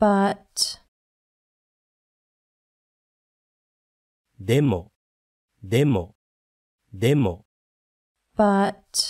but Demo. Demo. Demo. But.